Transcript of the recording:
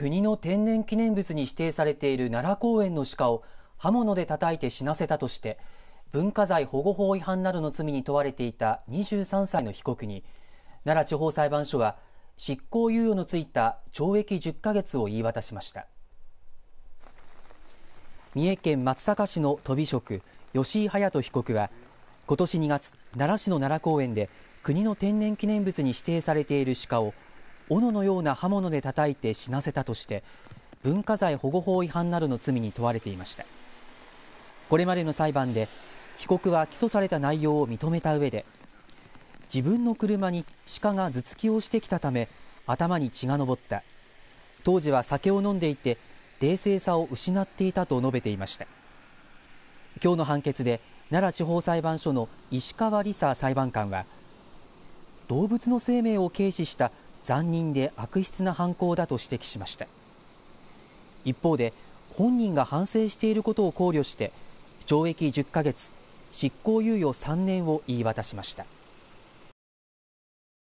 国の天然記念物に指定されている奈良公園の鹿を刃物で叩いて死なせたとして文化財保護法違反などの罪に問われていた23歳の被告に奈良地方裁判所は執行猶予のついた懲役10ヶ月を言い渡しました三重県松阪市のとび職吉井隼人被告は今年2月奈良市の奈良公園で国の天然記念物に指定されている鹿を斧のような刃物で叩いて死なせたとして文化財保護法違反などの罪に問われていましたこれまでの裁判で被告は起訴された内容を認めた上で自分の車に鹿が頭突きをしてきたため頭に血が上った当時は酒を飲んでいて冷静さを失っていたと述べていました今日の判決で奈良地方裁判所の石川理沙裁判官は動物の生命を軽視した残忍で悪質な犯行だと指摘しました一方で本人が反省していることを考慮して懲役10ヶ月執行猶予3年を言い渡しました